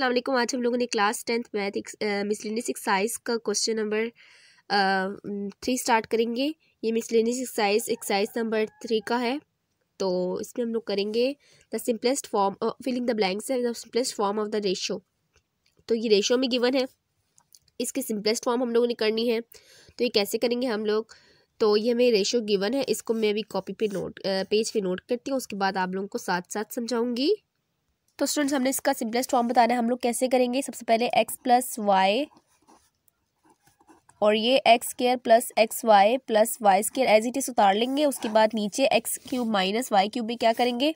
असलम आज हम लोगों ने class tenth math miscellaneous exercise का क्वेश्चन नंबर थ्री स्टार्ट करेंगे ये miscellaneous exercise exercise number three का है तो इसमें हम लोग करेंगे the simplest form filling the blanks है the simplest form of the ratio तो ये रेशो में गिवन है इसके सिंपलेस्ट फॉर्म हम लोगों ने करनी है तो ये कैसे करेंगे हम लोग तो ये हमें रेशो गिवन है इसको मैं अभी कॉपी पे नोट पेज पे नोट करती हूँ उसके बाद आप लोगों को साथ साथ समझाऊंगी तो स्टूडेंट्स हमने इसका सिंपलेस्ट फॉर्म बताना है हम लोग कैसे करेंगे सबसे पहले एक्स प्लस वाई और ये X square plus X Y plus Y square as it is उतार लेंगे उसके बाद नीचे X cube minus Y cube में क्या करेंगे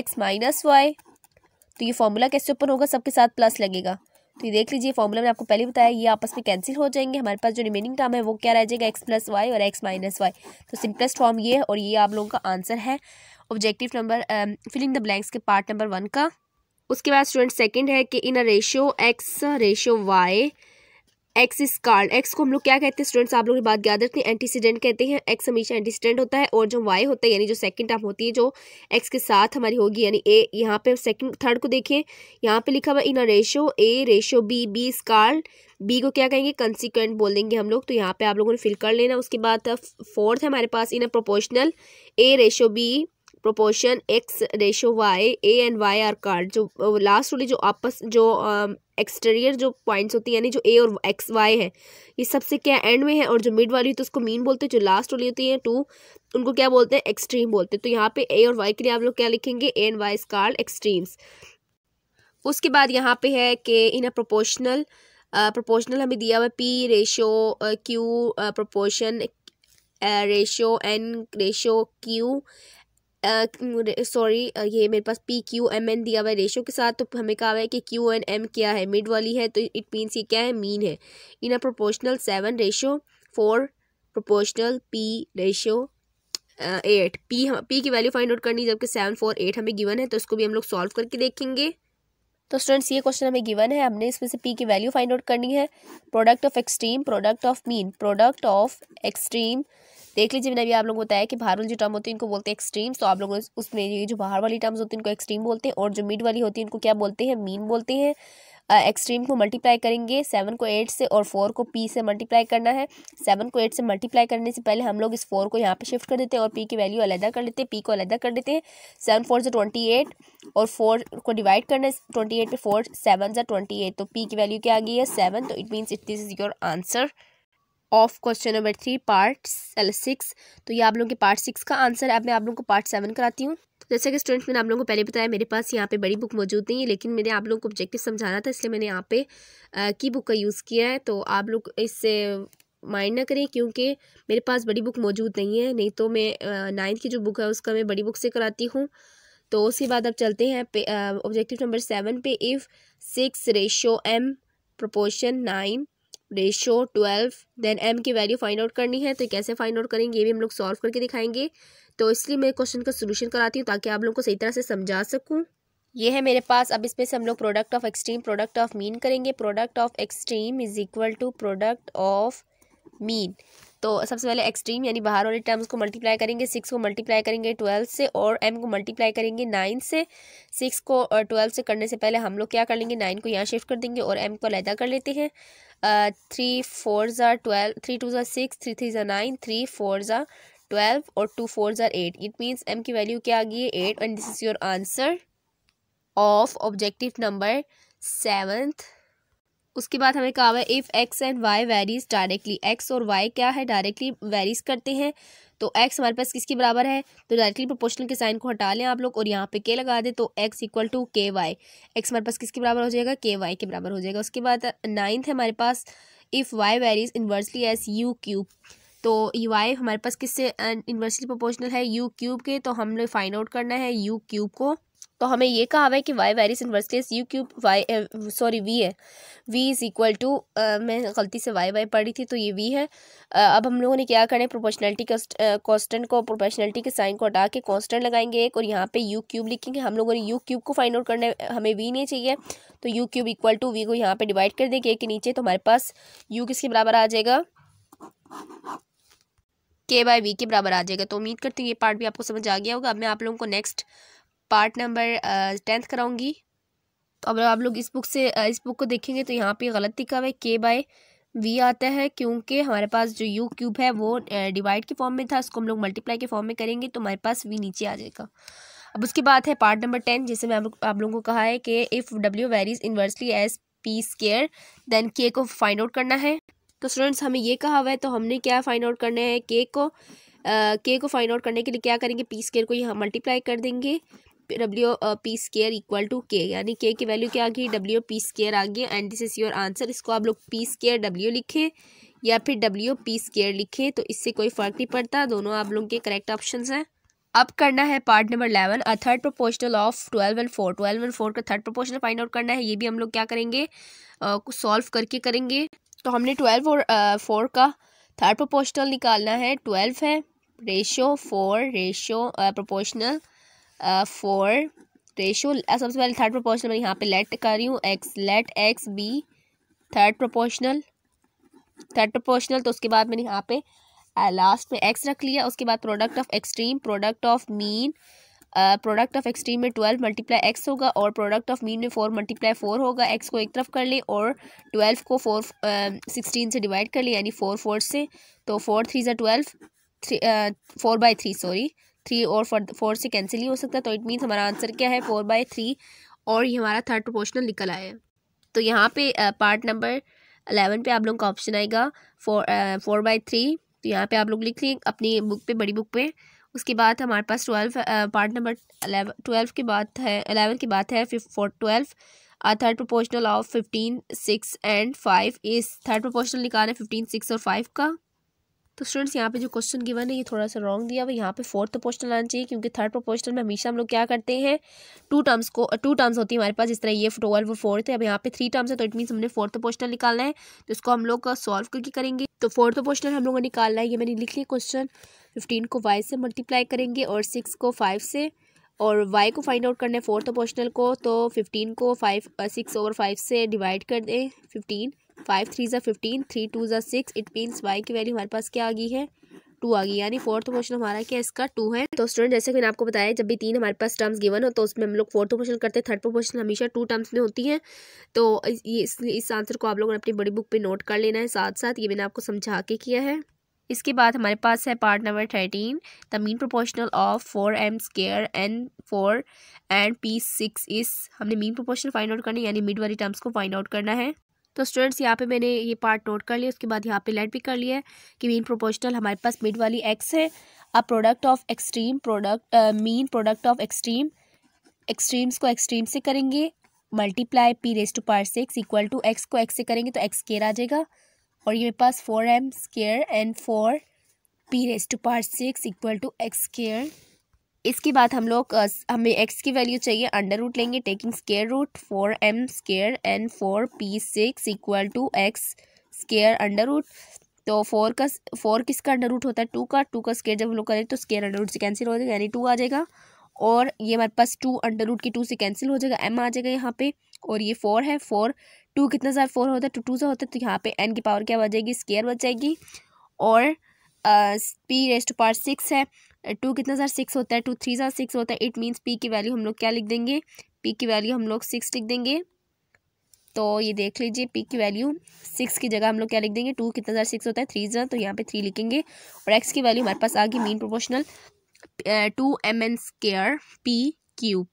एक्स माइनस वाई तो ये फॉर्मूला कैसे ओपन होगा सबके साथ प्लस लगेगा तो ये देख लीजिए फॉर्मूला मैंने आपको पहले बताया ये आपस में कैंसिल हो जाएंगे हमारे पास जो रिमेनिंग टर्म है वो क्या रह जाएगा एक्स प्लस वाई और एक्स माइनस वाई तो सिंपलेस्ट फॉर्म ये है और ये आप लोगों का आंसर है objective number filling the blanks के पार्ट नंबर वन का उसके बाद स्टूडेंट सेकंड है कि in a ratio X ratio Y X is called X को हम लोग क्या कहते हैं स्टूडेंट्स आप लोग की बात याद रखते हैं एंटीसीडेंट कहते हैं एक्स हमेशा एंटीसीडेंट होता है और जो वाई होता है यानी जो सेकंड टर्म होती है जो एक्स के साथ हमारी होगी यानी ए यहाँ पे सेकंड थर्ड को देखिए यहाँ पे लिखा हुआ in a ratio A ratio B B is called B को क्या कहेंगे कंसिक्वेंट बोल देंगे हम लोग तो यहाँ पे आप लोगों ने फिल कर लेना उसके बाद फोर्थ uh, है हमारे पास in a proportional A ratio B proportion X ratio Y A and Y are called जो लास्ट वाली जो आपस जो एक्सटेरियर um, जो पॉइंट्स होती है यानी जो ए और एक्स वाई है ये सबसे क्या एंड में है और जो मिड वाली होती है उसको मीन बोलते हैं जो लास्ट वाली होती है टू उनको क्या बोलते हैं एक्सट्रीम बोलते हैं तो यहाँ पे ए और वाई के लिए आप लोग क्या लिखेंगे A and Y is called extremes उसके बाद यहाँ पे है कि इन प्रोपोर्शनल प्रोपोर्शनल uh, हमें दिया हुआ P ratio Q proportion ratio N ratio Q sorry uh, ये मेरे पास पी क्यू एम एन दिया हुआ है रेशो के साथ तो हमें कहा हुआ है कि क्यू एन एम क्या है मिड वाली है तो इट मीन्स ये क्या है मीन है in a proportional seven ratio four proportional P ratio eight P हम पी की वैल्यू फाइंड आउट करनी जबकि सेवन फोर एट हमें गिवन है तो उसको भी हम लोग सॉल्व करके देखेंगे तो स्टूडेंट्स ये क्वेश्चन हमें गिवन है हमने इसमें से पी की वैल्यू फाइंड आउट करनी है product of extreme product of mean product of extreme देख लीजिए मैंने अभी आप लोगों को बताया कि बाहर वाली जो टर्म होती है इनको बोलते हैं एक्सट्रीम्स तो आप लोगों उसमें ये जो बाहर वाली टर्म्स होती है इनको एक्सट्रीम बोलते हैं और जो मिड वाली होती है इनको क्या बोलते हैं मीन बोलते हैं एक्सट्रीम को मल्टीप्लाई करेंगे सेवन को एट से और फोर को पी से मल्टीप्लाई करना है सेवन को एट से मल्टीप्लाई करने से पहले हम लोग इस फोर को यहाँ पे शिफ्ट कर देते हैं और पी की वैल्यू अलहदा कर लेते हैं पी को अलहदा कर देते हैं सेवन फोर से ट्वेंटी एट और फोर को डिवाइड करना है ट्वेंटी एट पे फोर सेवन से ट्वेंटी एट तो पी की वैल्यू क्या आ गई है सेवन तो it means it this is your answer of question number three part six तो ये आप लोगों के पार्ट सिक्स का आंसर है अब मैं आप लोगों को पार्ट सेवन कराती हूँ तो जैसे कि स्टूडेंट्स मैंने आप लोगों को पहले बताया मेरे पास यहाँ पे बड़ी बुक मौजूद नहीं है लेकिन मैंने आप लोगों को ऑब्जेक्टिव समझाना था इसलिए मैंने यहाँ पे की बुक का यूज़ किया है तो आप लोग इससे माइंड ना करें क्योंकि मेरे पास बड़ी बुक मौजूद नहीं है नहीं तो मैं नाइन्थ की जो बुक है उसका मैं बड़ी बुक से कराती हूँ तो उसके बाद अब चलते हैं ऑब्जेक्टिव नंबर सेवन पे if six ratio M proportion nine ratio twelve then M की वैल्यू फाइंड आउट करनी है तो कैसे फाइंड आउट करेंगे ये भी हम लोग सॉल्व करके दिखाएंगे तो इसलिए मैं क्वेश्चन का सोल्यूशन कराती हूँ ताकि आप लोग को सही तरह से समझा सकूँ ये है मेरे पास अब इसमें से हम लोग product of extreme product of mean करेंगे product of extreme is equal to product of mean तो सबसे पहले एक्सट्रीम यानी बाहर वाले टर्म्स को मल्टीप्लाई करेंगे सिक्स को मल्टीप्लाई करेंगे ट्वेल्व से और एम को मल्टीप्लाई करेंगे नाइन से सिक्स को ट्वेल्व से करने से पहले हम लोग क्या कर लेंगे नाइन को यहाँ शिफ्ट कर देंगे और एम को अलहदा कर लेते हैं थ्री फोर ज़ार ट्वेल्व थ्री टू ज़ार सिक्स थ्री थ्री ज़ार नाइन थ्री फोर ज़ार ट्वेल्व और टू फोर ज़ार एट इट मीन्स एम की वैल्यू क्या आ गई है eight and this is your answer of objective number seventh उसके बाद हमें कहा हुआ है if X and Y varies directly X और वाई क्या है डायरेक्टली वेरीज करते हैं तो एक्स हमारे पास किसके बराबर है तो डायरेक्टली प्रोपोर्शनल के साइन को हटा लें आप लोग और यहाँ पे के लगा दें तो X equal to K Y X हमारे पास किसके बराबर हो जाएगा के वाई के बराबर हो जाएगा उसके बाद नाइन्थ है हमारे पास if Y varies inversely as U cube तो वाई हमारे पास किससे इन्वर्सली uh, प्रोपोर्शनल है यू क्यूब के तो हमने फाइंड आउट करना है यू क्यूब को तो हमें ये कहा हुआ है कि Y varies inversely U cube Y sorry V है वी इज़ इक्वल टू मैं गलती से वाई वाई पढ़ी थी तो ये वी है uh, अब हम लोगों ने क्या करें प्रोपोर्शनलिटी कॉन्स्टेंट को प्रोपोर्शनलिटी के साइन को हटा के कॉन्स्टेंट लगाएंगे एक और यहाँ पे यू क्यूब लिखेंगे हम लोगों ने यू क्यूब को फाइंड आउट करने हमें वी नहीं चाहिए तो U cube equal to V को यहाँ पे डिवाइड कर देंगे के नीचे तो हमारे पास यू किसके बराबर आ जाएगा के बाय वी के बराबर आ जाएगा तो उम्मीद करती हूँ ये पार्ट भी आपको समझ आ गया होगा अब मैं आप लोगों को नेक्स्ट पार्ट नंबर टेंथ कराऊंगी तो अब आप लोग इस बुक से इस बुक को देखेंगे तो यहाँ पे गलत लिखा हुआ है के बाय वी आता है क्योंकि हमारे पास जो यू क्यूब है वो डिवाइड के फॉर्म में था उसको हम लोग मल्टीप्लाई के फॉर्म में करेंगे तो हमारे पास वी नीचे आ जाएगा अब उसके बाद है पार्ट नंबर टेन जैसे मैं आप लोगों को कहा है कि if W varies inversely as P square then K को फाइंड आउट करना है तो स्टूडेंट्स हमें ये कहा हुआ है तो हमने क्या फाइंड आउट करना है के को के को फाइंड आउट करने के लिए क्या करेंगे पी स्केयर को यहाँ मल्टीप्लाई कर देंगे W P square equal to K यानी के की वैल्यू क्या आ गई डब्ल्यू पी स्केयर आ गया and this is your answer इसको आप लोग पी स्केयर डब्ल्यू लिखें या फिर डब्ल्यू पी स्केयर लिखें तो इससे कोई फ़र्क नहीं पड़ता दोनों आप लोगों के करेक्ट ऑप्शन हैं अब करना है part number eleven a third proportional of twelve and four twelve and four का थर्ड प्रोपोर्शनल फाइंड आउट करना है ये भी हम लोग क्या करेंगे सॉल्व uh, करके करेंगे तो हमने ट्वेल्व और फोर uh, का थर्ड प्रोपोर्शनल निकालना है ट्वेल्व है ratio four ratio proportional four ratio सबसे पहले थर्ड प्रोपोर्शनल मैं यहाँ पे लेट कर रही हूँ X let X be third proportional third proportional तो उसके बाद मैंने यहाँ पे लास्ट uh, में एक्स रख लिया उसके बाद product of extreme product of mean product of extreme में ट्वेल्व मल्टीप्लाई एक्स होगा और प्रोडक्ट ऑफ मीन में फोर मल्टीप्लाई फोर होगा एक्स को एक तरफ कर ले और ट्वेल्व को फोर सिक्सटीन uh, से डिवाइड कर ले यानी फोर फोर से तो फोर थ्री ज़ा twelve three four by three sorry three और फोर से कैंसिल ही हो सकता है तो इट मीन्स हमारा आंसर क्या है फोर बाई थ्री और ये हमारा थर्ड प्रोपोर्शनल निकल आया है तो यहाँ पे पार्ट नंबर अलेवन पे आप लोगों का ऑप्शन आएगा फोर फोर बाई थ्री तो यहाँ पे आप लोग लिख लें अपनी बुक पे बड़ी बुक पे उसके बाद हमारे पास ट्वेल्व पार्ट नंबर ट्वेल्व के बाद है अलेवन की बात है four twelve third proportional of fifteen six and five इस थर्ड प्रोपोर्शनल निकालना है फिफ्टीन सिक्स और फाइव का तो स्टूडेंट्स यहाँ पे जो क्वेश्चन गिवन है ये थोड़ा सा रॉन्ग दिया हुआ यहाँ पे फोर्थ प्रोपोर्शनल आना चाहिए क्योंकि थर्ड प्रोपोर्शनल में हमेशा हम लोग क्या करते हैं टू टर्म्स को टू टर्म्स होती है हमारे पास जिस तरह ये ट्वेल्व वो फोर्थ है अब यहाँ पे थ्री टर्म्स है तो इट मीन्स हमने फोर्थ प्रोपोर्शनल निकालना है तो इसको हम लोग सॉल्व करके करेंगे तो फोर्थ प्रोपोर्शनल हम लोगों ने निकालना है ये मैंने लिख लिया क्वेश्चन फिफ्टीन को वाई से मल्टीप्लाई करेंगे और सिक्स को फाइव से और वाई को फाइंड आउट करना है फोर्थ प्रोपोर्शनल को तो फिफ्टीन को फाइव सिक्स ओवर फाइव से डिवाइड कर दें फिफ्टीन फाइव थ्री ज़ा फिफ्टीन थ्री टू ज़ा सिक्स इट मीन्स वाई की वैल्यू हमारे पास क्या आ गई है टू आ गई यानी फोर्थ क्वेश्चन हमारा क्या इसका टू है तो स्टूडेंट जैसे मैंने आपको बताया जब भी तीन हमारे पास टर्म्स गिवन हो तो उसमें हम लोग फोर्थ क्वेश्चन करते हैं थर्ड क्वेश्चन हमेशा टू टर्म्स में होती है तो इस इस आंसर को आप लोगों ने अपनी बड़ी बुक पर नोट कर लेना है साथ साथ ये मैंने आपको समझा के किया है इसके बाद हमारे पास है part number thirteen the mean proportional of four M square N four and P six इस हमने मीन प्रोपोर्शनल फाइंड आउट करनी यानी मिड वाली टर्म्स को फाइंड आउट करना है तो स्टूडेंट्स यहाँ पे मैंने ये पार्ट नोट कर लिया उसके बाद यहाँ पे लेट भी कर लिया है कि मीन प्रोपोर्शनल हमारे पास मिड वाली एक्स है a product of extreme product mean product of extreme extremes को एक्सट्रीम से करेंगे multiply P raise to power six equal to X को एक्स से करेंगे तो एक्स केयर आ जाएगा और ये मेरे पास four M square and four P raise to power six equal to X square इसके बाद हम लोग हमें एक्स की वैल्यू चाहिए अंडर रूट लेंगे taking square root four M square N four P six equal to X square under root तो four का फोर किसका अंडर रूट होता है टू का टू का स्केयर जब हम लोग करें तो स्केयर अंडर रूट से कैंसिल हो जाएगा यानी टू आ जाएगा और ये हमारे पास टू अंडर रूट की टू से कैंसिल हो जाएगा एम आ जाएगा यहाँ पे और ये फोर है फोर टू कितना सा फोर होता है टू तो टू सा होता है तो यहाँ पे एन की पावर क्या बच जाएगी स्केयर बच जाएगी और पी रेस्ट पार्ट सिक्स है टू कितना सर सिक्स होता है टू थ्री सर सिक्स होता है इट मीन्स पी की वैल्यू हम लोग क्या लिख देंगे पी की वैल्यू हम लोग सिक्स लिख देंगे तो ये देख लीजिए पी की वैल्यू सिक्स की जगह हम लोग क्या लिख देंगे टू कितना ज़्यादा सिक्स होता है थ्री ज़्यादा तो यहाँ पे थ्री लिखेंगे और एक्स की वैल्यू हमारे पास आ गई mean proportional two M N square P cube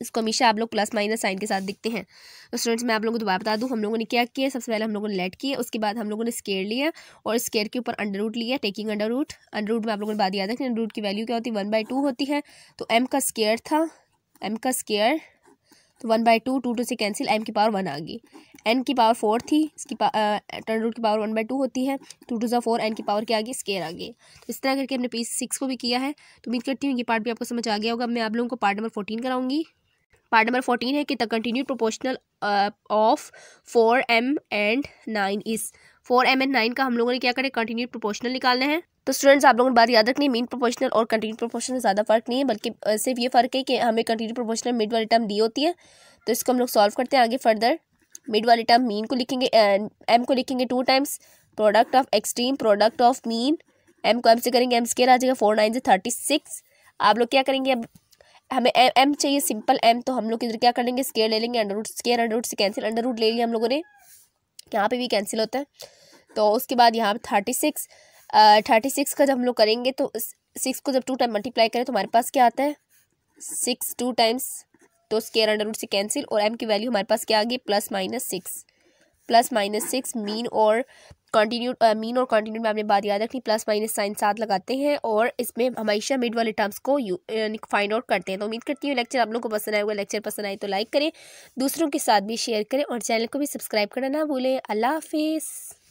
इसको हमेशा आप लोग प्लस माइनस साइन के साथ दिखते हैं तो स्टूडेंट्स मैं आप लोगों को दोबारा बता दूँ हम लोगों ने क्या किया सबसे पहले हम लोगों ने लेट किया उसके बाद हम लोगों ने स्केयर लिया और स्केयर के ऊपर अंडर रूट लिया taking under root under root में आप लोगों ने बात याद रखें अंडर रूट की वैल्यू क्या होती है वन बाई टू होती है तो एम का स्केयर था एम का स्केयर तो one by two two two से कैंसिल एम की पावर वन आ गई एन की पावर फोर थी इसकी टर्न रूट की पावर वन बाई टू होती है टू टू ज़ा फोर एन की पावर क्या आ गई स्केयर आ गई तो इस तरह करके हमने पीस सिक्स को भी किया है तो उम्मीद करती हूँ कि पार्ट भी आपको समझ आ गया होगा मैं आप लोगों को पार्ट नंबर फोर्टीन कराऊंगी पार्ट नंबर फोर्टीन है कि the continue proportional of four M and nine is four M and nine का हम लोगों ने क्या करें कंटिन्यू प्रोपोर्शनल निकालना है तो स्टूडेंट्स आप लोगों ने बात याद रखनी मीन प्रोपोर्शनल और कंटिन्यू प्रोपोर्शनल ज़्यादा फर्क नहीं है बल्कि सिर्फ ये फर्क है कि हमें कंटिन्यू प्रोपोर्शनल मिड वाली टर्म डी होती है तो इसको हम लोग सॉल्व करते हैं आगे फर्दर मिड वाली टर्म मीन को लिखेंगे एम को लिखेंगे two times product of extreme product of mean M को एम से करेंगे एम स्केयर आ जाएगा फोर नाइन से थर्टी सिक्स आप लोग क्या करेंगे अब हमें एम एम चाहिए सिंपल एम तो हम लोग इधर क्या करेंगे स्केयर ले लेंगे under root square under root से कैंसिल अंडर रूट ले लिया हम लोगों ने यहाँ पे भी कैंसिल होता है तो उसके बाद यहाँ पर थर्टी सिक्स थर्टी सिक्स का जब हम लोग करेंगे तो सिक्स को जब टू टाइम मल्टीप्लाई करें तो हमारे पास क्या आता है सिक्स टू टाइम्स तो स्केयर अंडर रूट से कैंसिल और एम की वैल्यू हमारे पास क्या आ गई plus minus six plus minus six mean और कॉन्टीन्यूड मीन uh, और कॉन्टीन्यूड में आपने बात याद रखनी प्लस माइनस साइन साथ लगाते हैं और इसमें हमेशा मिड वाले टर्म्स को फाइंड uh, आउट करते हैं तो उम्मीद करती हूँ लेक्चर आप लोग को पसंद आएगा लेक्चर पसंद आए तो लाइक करें दूसरों के साथ भी शेयर करें और चैनल को भी सब्सक्राइब करना ना भूलें अल्लाह हाफिज़